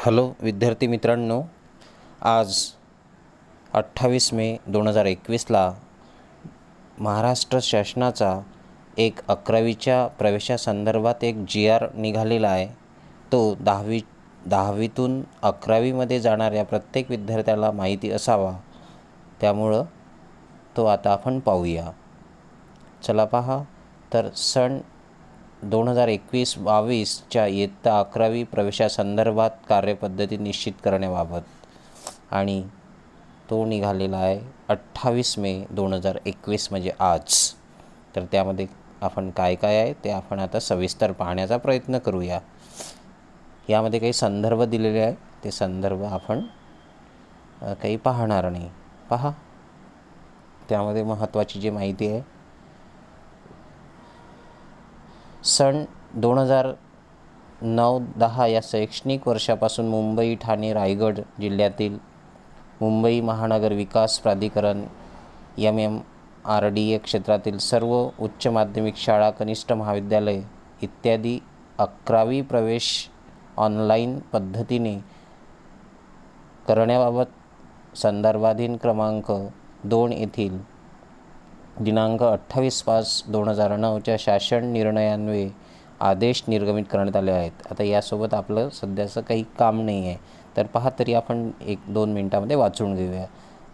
hello विद्यार्थी मित्रांनो आज अठ्ठावीस मे दोन हजार एकवीसला महाराष्ट्र शासनाचा एक अकरावीच्या प्रवेशासंदर्भात एक जी आर निघालेला आहे तो दहावी दहावीतून अकरावीमध्ये जाणाऱ्या प्रत्येक विद्यार्थ्याला माहिती असावा त्यामुळं तो आता आपण पाहूया चला पहा तर सण दोन हजार एकवीस बावीसच्या इयत्ता अकरावी प्रवेशासंदर्भात कार्यपद्धती निश्चित करण्याबाबत आणि तो निघालेला आहे अठ्ठावीस मे दोन हजार एकवीस म्हणजे आज तर त्यामध्ये आपण काय काय आहे ते आपण आता सविस्तर पाहण्याचा प्रयत्न करूया यामध्ये काही संदर्भ दिलेले आहे ते संदर्भ आपण काही पाहणार नाही पहा त्यामध्ये महत्त्वाची जी माहिती आहे सन दोन हजार नऊ दहा या शैक्षणिक वर्षापासून मुंबई ठाणे रायगड जिल्ह्यातील मुंबई महानगर विकास प्राधिकरण M M R D A क्षेत्रातील सर्व उच्च माध्यमिक शाळा कनिष्ठ महाविद्यालय इत्यादी अकरावी प्रवेश ऑनलाईन पद्धतीने करण्याबाबत संदर्भाधीन क्रमांक दोन येथील दिनांक अठ्ठावीस पाच दोन हजार नऊच्या शासन निर्णयान्वये आदेश निर्गमित करण्यात आले आहेत आता यासोबत आपलं सध्याचं काही काम नाही आहे तर पहा तरी आपण एक दोन मिनटामध्ये वाचून घेऊया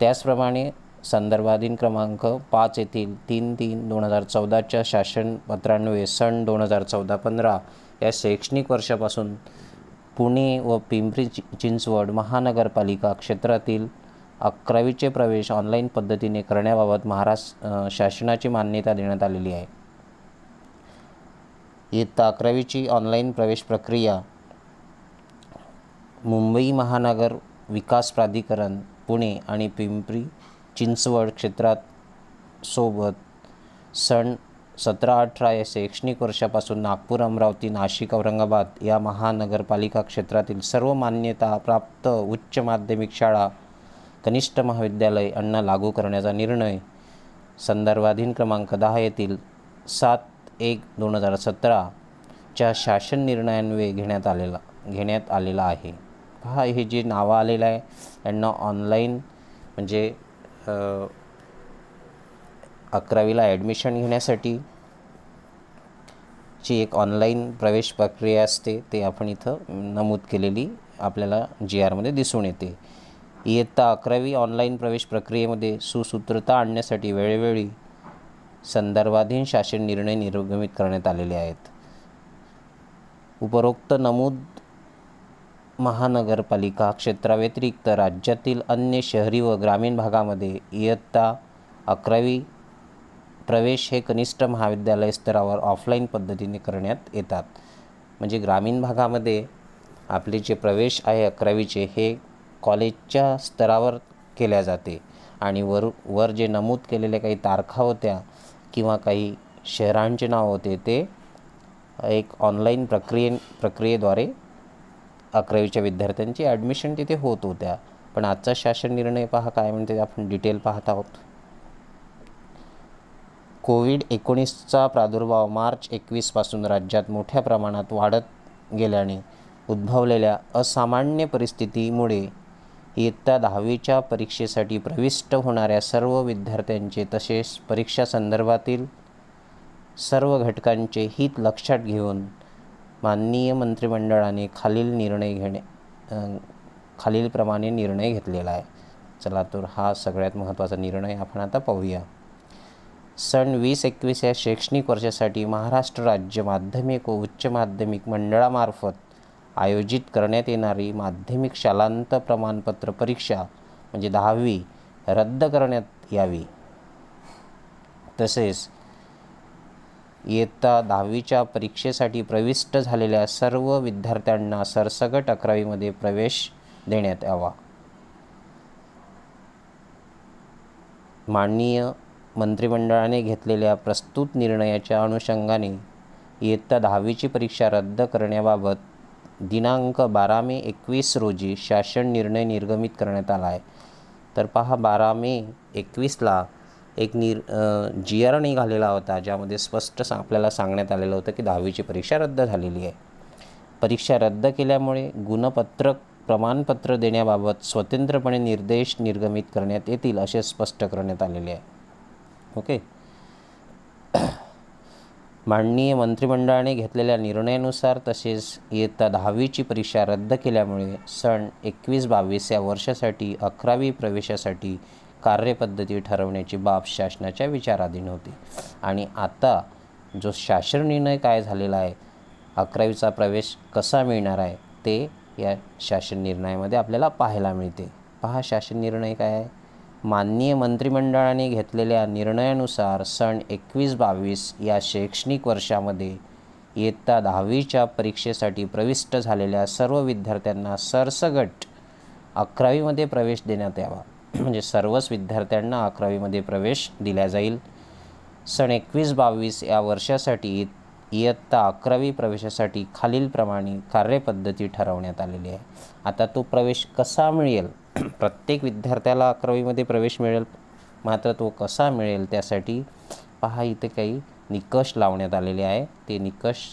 त्याचप्रमाणे संदर्भाधीन क्रमांक पाच येथील तीन तीन दोन हजार चौदाच्या शासन पत्रान्वये सन दोन हजार चौदा पंधरा या शैक्षणिक वर्षापासून पुणे व पिंपरी चिंचवड महानगरपालिका क्षेत्रातील अकरावीचे प्रवेश ऑनलाईन पद्धतीने करण्याबाबत महाराष्ट्र शासनाची मान्यता देण्यात आलेली आहे इयत्ता अकरावीची ऑनलाईन प्रवेश प्रक्रिया मुंबई महानगर विकास प्राधिकरण पुणे आणि पिंपरी चिंचवड क्षेत्रात सोबत सण सतरा अठरा या शैक्षणिक वर्षापासून नागपूर अमरावती नाशिक औरंगाबाद या महानगरपालिका क्षेत्रातील सर्व मान्यताप्राप्त उच्च माध्यमिक शाळा कनिष्ठ महाविद्यालय अण्णा लागू करण्याचा निर्णय संदर्भाधीन क्रमांक दहा येथील सात एक दोन हजार सतराच्या शासन निर्णयांवे घेण्यात आलेला घेण्यात आलेला आहे हा हे जे नावं आलेलं आहे यांना ऑनलाईन म्हणजे अकरावीला ॲडमिशन घेण्यासाठी जी एक ऑनलाईन प्रवेश प्रक्रिया असते ते आपण इथं नमूद केलेली आपल्याला जी आरमध्ये दिसून येते इयत्ता अकरावी ऑनलाईन प्रवेश प्रक्रियेमध्ये सुसूत्रता आणण्यासाठी वेळोवेळी संदर्भाधीन शासन निर्णय निर्गमित करण्यात आलेले आहेत उपरोक्त नमूद महानगरपालिका क्षेत्राव्यतिरिक्त राज्यातील अन्य शहरी व ग्रामीण भागामध्ये इयत्ता अकरावी प्रवेश हे कनिष्ठ महाविद्यालय स्तरावर ऑफलाईन पद्धतीने करण्यात येतात म्हणजे ग्रामीण भागामध्ये आपले जे प्रवेश आहे अकरावीचे हे कॉलेजच्या स्तरावर केल्या जाते आणि वर वर जे नमूद केलेल्या काही तारखा होत्या किंवा काही शहरांचे नाव होते ते एक ऑनलाईन प्रक्रिये प्रक्रियेद्वारे अकरावीच्या विद्यार्थ्यांची ॲडमिशन तिथे होत होत्या पण आजचा शासन निर्णय पहा काय म्हणते आपण डिटेल पाहत आहोत कोविड एकोणीसचा प्रादुर्भाव मार्च एकवीसपासून राज्यात मोठ्या प्रमाणात वाढत गेल्याने उद्भवलेल्या असामान्य परिस्थितीमुळे इयत्ता दहावीच्या परीक्षेसाठी प्रविष्ट होणाऱ्या सर्व विद्यार्थ्यांचे तसेच परीक्षा संदर्भातील सर्व घटकांचे हित लक्षात घेऊन माननीय मंत्रिमंडळाने खालील निर्णय घेणे खालीलप्रमाणे निर्णय घेतलेला आहे चला तर हा सगळ्यात महत्त्वाचा निर्णय आपण आता पाहूया सन वीस एकवीस या शैक्षणिक वर्षासाठी महाराष्ट्र राज्य माध्यमिक व उच्च माध्यमिक मंडळामार्फत आयोजित करण्यात येणारी माध्यमिक शालांत प्रमाणपत्र परीक्षा म्हणजे दहावी रद्द करण्यात यावी तसेच इयत्ता दहावीच्या परीक्षेसाठी प्रविष्ट झालेल्या सर्व विद्यार्थ्यांना सरसकट अकरावीमध्ये प्रवेश देण्यात यावा माननीय मंत्रिमंडळाने घेतलेल्या प्रस्तुत निर्णयाच्या अनुषंगाने इयत्ता दहावीची परीक्षा रद्द करण्याबाबत दिनांक बारा मे एकवीस रोजी शासन निर्णय निर्गमित करण्यात आला आहे तर पहा बारा मे एकवीसला एक निर जी आर निघालेला होता ज्यामध्ये स्पष्ट सा आपल्याला सांगण्यात आलेलं होतं की दहावीची परीक्षा रद्द झालेली आहे परीक्षा रद्द केल्यामुळे गुणपत्रक प्रमाणपत्र देण्याबाबत स्वतंत्रपणे निर्देश निर्गमित करण्यात येतील असे स्पष्ट करण्यात आलेले आहे ओके माननीय मंत्रिमंडळाने घेतलेल्या निर्णयानुसार तसेच इयत्ता दहावीची परीक्षा रद्द केल्यामुळे सण एकवीस बावीस या वर्षासाठी अकरावी प्रवेशासाठी कार्यपद्धती ठरवण्याची बाब शासनाच्या विचाराधीन होती आणि आता जो शासन निर्णय काय झालेला आहे अकरावीचा प्रवेश कसा मिळणार आहे ते या शासन निर्णयामध्ये आपल्याला पाहायला मिळते पहा शासन निर्णय काय आहे माननीय मंत्रिमंडळाने घेतलेल्या निर्णयानुसार सण एकवीस बावीस या शैक्षणिक वर्षामध्ये इयत्ता दहावीच्या परीक्षेसाठी प्रविष्ट झालेल्या सर्व विद्यार्थ्यांना सरसगट अकरावीमध्ये प्रवेश देण्यात यावा म्हणजे सर्वच विद्यार्थ्यांना अकरावीमध्ये प्रवेश दिला जाईल सण एकवीस बावीस या वर्षासाठी इयत्ता अकरावी प्रवेशासाठी खालीलप्रमाणे कार्यपद्धती ठरवण्यात आलेली आहे आता तो प्रवेश कसा मिळेल प्रत्येक विद्यार्थ्याला अकरावीमध्ये प्रवेश मिळेल मात्र तो कसा मिळेल त्यासाठी पहा इथे काही निकष लावण्यात आलेले आहे ते निकष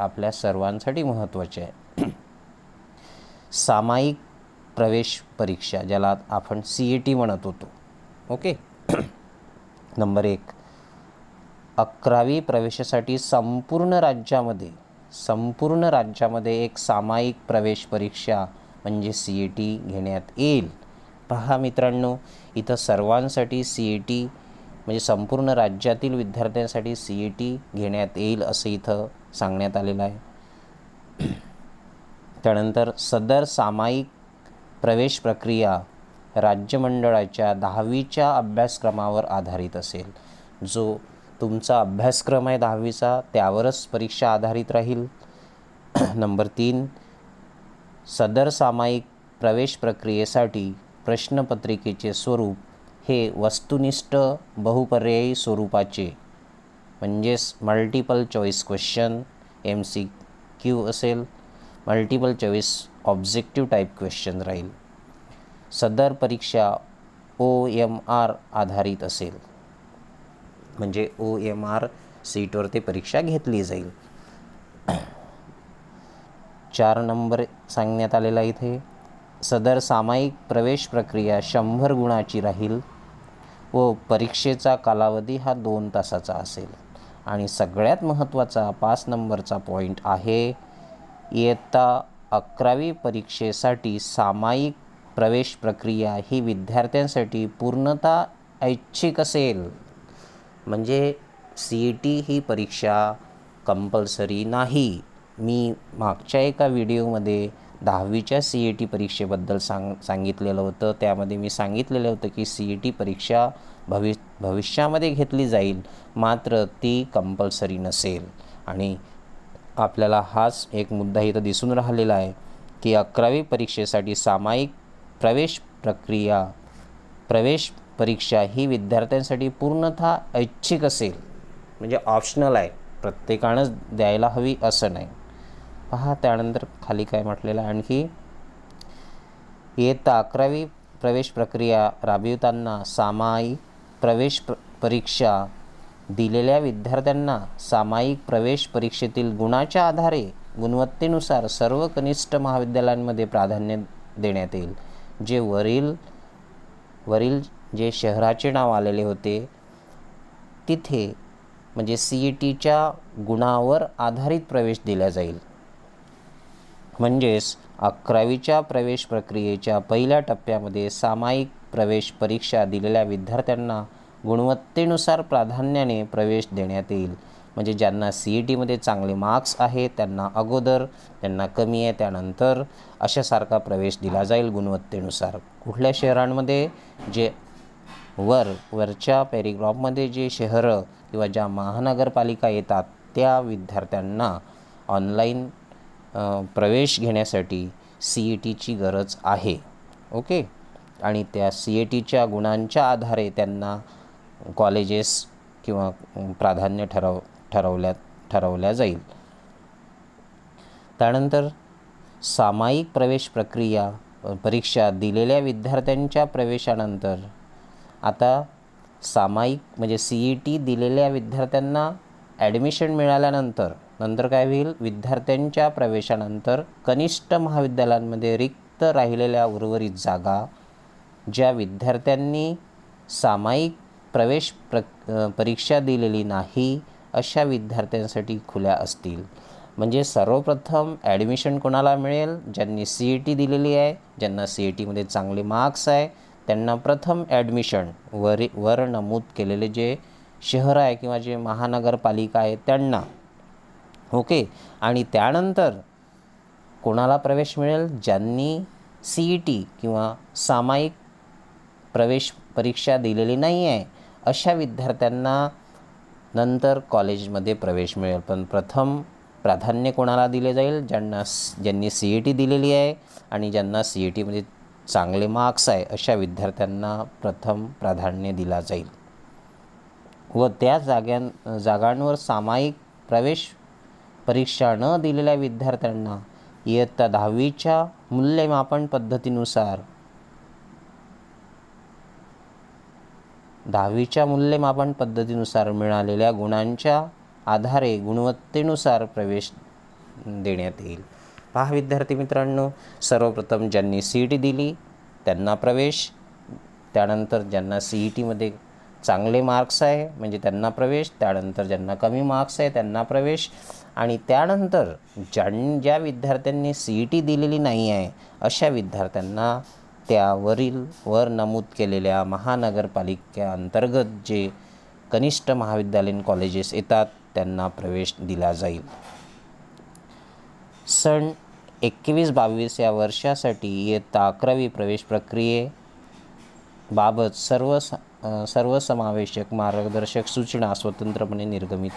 आपल्या सर्वांसाठी महत्त्वाचे आहे सामायिक प्रवेश परीक्षा ज्याला आपण सी ए टी म्हणत होतो ओके नंबर एक अकरावी प्रवेशासाठी संपूर्ण राज्यामध्ये संपूर्ण राज्यामध्ये एक सामायिक प्रवेश परीक्षा म्हणजे सी ए टी घेण्यात येईल पहा मित्रांनो इथं सर्वांसाठी सी ए टी म्हणजे संपूर्ण राज्यातील विद्यार्थ्यांसाठी सी ए टी घेण्यात येईल असं इथं सांगण्यात आलेलं आहे त्यानंतर सदर सामायिक प्रवेश प्रक्रिया राज्यमंडळाच्या दहावीच्या अभ्यासक्रमावर आधारित असेल जो तुमचा अभ्यासक्रम आहे दहावीचा त्यावरच परीक्षा आधारित राहील नंबर तीन सदर सामायिक प्रवेश प्रक्रियेसाठी प्रश्नपत्रिकेचे स्वरूप हे वस्तुनिष्ठ बहुपर्यायी स्वरूपाचे म्हणजेच multiple choice question M C Q असेल multiple choice objective type question राहील सदर परीक्षा ओ एम आर आधारित असेल म्हणजे ओ एम आर सीटवरती परीक्षा घेतली जाईल चार नंबर सांगण्यात आलेला इथे सदर सामायिक प्रवेश प्रक्रिया शंभर गुणाची राहील व परीक्षेचा कालावधी हा दोन तासाचा असेल आणि सगळ्यात महत्त्वाचा पाच नंबरचा पॉईंट आहे इयत्ता अकरावी परीक्षेसाठी सामायिक प्रवेश प्रक्रिया ही विद्यार्थ्यांसाठी पूर्णतः ऐच्छिक असेल म्हणजे सी ई टी ही परीक्षा कंपल्सरी नाही मी मागच्या एका व्हिडिओमध्ये दहावीच्या सी ए टी परीक्षेबद्दल सांग सांगितलेलं होतं त्यामध्ये मी सांगितलेलं होतं की सी ई टी परीक्षा भवि भविष्यामध्ये घेतली जाईल मात्र ती कंपल्सरी नसेल आणि आपल्याला हाच एक मुद्दा इथं दिसून राहिलेला आहे की अकरावी परीक्षेसाठी सामायिक प्रवेश प्रक्रिया प्रवेश परीक्षा ही विद्यार्थ्यांसाठी पूर्णतः ऐच्छिक असेल म्हणजे ऑप्शनल आहे प्रत्येकानंच द्यायला हवी असं नाही पहा त्यानंतर खाली काय म्हटलेलं आणखी इयत्ता अकरावी प्रवेश प्रक्रिया राबविताना सामायिक प्रवेश प्र परीक्षा दिलेल्या विद्यार्थ्यांना सामायिक प्रवेश परीक्षेतील गुणाच्या आधारे गुणवत्तेनुसार सर्व कनिष्ठ महाविद्यालयांमध्ये प्राधान्य देण्यात येईल जे वरील वरील जे शहराचे नाव आलेले होते तिथे म्हणजे सी ई e टीच्या गुणावर आधारित प्रवेश दिला जाईल म्हणजेच अकरावीच्या प्रवेश प्रक्रियेच्या पहिल्या टप्प्यामध्ये सामायिक प्रवेश परीक्षा दिलेल्या विद्यार्थ्यांना गुणवत्तेनुसार प्राधान्याने प्रवेश देण्यात येईल म्हणजे ज्यांना सी ई e टीमध्ये चांगले मार्क्स आहेत त्यांना अगोदर त्यांना कमी आहे त्यानंतर अशासारखा प्रवेश दिला जाईल गुणवत्तेनुसार कुठल्या शहरांमध्ये जे वर वरच्या पॅरिग्रॉफमध्ये जे शहरं किंवा ज्या महानगरपालिका येतात त्या विद्यार्थ्यांना ऑनलाईन प्रवेश घेण्यासाठी सी ई टीची गरज आहे ओके आणि त्या सी ए टीच्या गुणांच्या आधारे त्यांना कॉलेजेस किंवा प्राधान्य ठरव ठरवल्या ठरवल्या जाईल त्यानंतर सामायिक प्रवेश प्रक्रिया परीक्षा दिलेल्या विद्यार्थ्यांच्या प्रवेशानंतर आता सामायिक म्हणजे सी ई टी दिलेल्या विद्यार्थ्यांना ॲडमिशन मिळाल्यानंतर नंतर काय होईल विद्यार्थ्यांच्या प्रवेशानंतर कनिष्ठ महाविद्यालयांमध्ये रिक्त राहिलेल्या उर्वरित जागा ज्या विद्यार्थ्यांनी सामायिक प्रवेश प्र परीक्षा दिलेली नाही अशा विद्यार्थ्यांसाठी खुल्या असतील म्हणजे सर्वप्रथम ॲडमिशन कोणाला मिळेल ज्यांनी सी ई टी दिलेली आहे ज्यांना सी ई e टीमध्ये चांगले मार्क्स आहे त्यांना प्रथम ॲडमिशन वरी वर नमूद केलेले जे शहर आहे किंवा जे महानगरपालिका आहे त्यांना ओके आणि त्यानंतर कोणाला प्रवेश मिळेल ज्यांनी सी ई टी किंवा सामायिक प्रवेश परीक्षा दिलेली नाही आहे अशा विद्यार्थ्यांना नंतर कॉलेजमध्ये प्रवेश मिळेल पण प्रथम प्राधान्य कोणाला दिले जाईल ज्यांना ज्यांनी सी ई टी दिलेली आहे आणि ज्यांना सी ई टीमध्ये चांगले मार्क्स आहे अशा विद्यार्थ्यांना प्रथम प्राधान्य दिला जाईल व त्या जाग्यां जागांवर सामायिक प्रवेश परीक्षा न दिलेल्या विद्यार्थ्यांना इयत्ता दहावीच्या मूल्यमापन पद्धतीनुसार दहावीच्या मूल्यमापन पद्धतीनुसार मिळालेल्या गुणांच्या आधारे गुणवत्तेनुसार प्रवेश देण्यात येईल पहा विद्यार्थी मित्रांनो सर्वप्रथम ज्यांनी सी ई टी दिली त्यांना प्रवेश त्यानंतर ज्यांना सी ई e टीमध्ये चांगले मार्क्स आहे म्हणजे त्यांना प्रवेश त्यानंतर ज्यांना कमी मार्क्स आहे त्यांना प्रवेश आणि त्यानंतर ज्यां ज्या विद्यार्थ्यांनी सी ई टी दिलेली नाही आहे अशा विद्यार्थ्यांना त्यावरील वर नमूद केलेल्या महानगरपालिकेअंतर्गत जे कनिष्ठ महाविद्यालयीन कॉलेजेस येतात त्यांना प्रवेश दिला जाईल सण एकवीस बावीस या वर्षासाठी इयत्ता अकरावी प्रवेश प्रक्रियेबाबत सर्व सर्वसमावेशक मार्गदर्शक सूचना स्वतंत्रपणे निर्गमित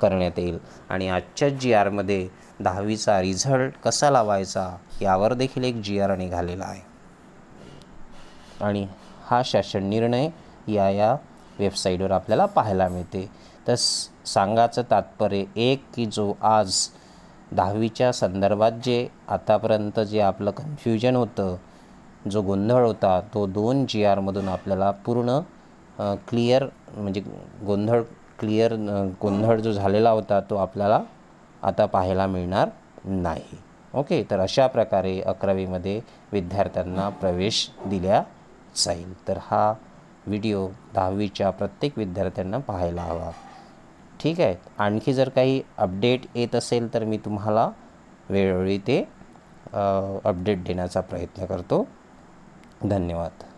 करण्यात येईल आणि आजच्या जी आरमध्ये दहावीचा रिझल्ट कसा लावायचा यावर देखील एक जी आर निघालेला आहे आणि हा शासन निर्णय या या वेबसाईटवर आपल्याला पाहायला मिळते तर सांगाचं तात्पर्य एक की जो आज दहावीच्या संदर्भात जे आतापर्यंत जे आपलं कन्फ्युजन होतं जो गोंधळ होता तो दोन जी आरमधून आपल्याला पूर्ण क्लिअर म्हणजे गोंधळ क्लिअर गोंधळ जो झालेला होता तो आपल्याला आता पाहायला मिळणार नाही ओके तर अशा प्रकारे अकरावीमध्ये विद्यार्थ्यांना प्रवेश दिल्या जाईल तर हा व्हिडिओ दहावीच्या प्रत्येक विद्यार्थ्यांना पाहायला हवा ठीक आहे आणखी जर काही अपडेट येत असेल तर मी तुम्हाला वेळोवेळी ते अपडेट देण्याचा प्रयत्न करतो धन्यवाद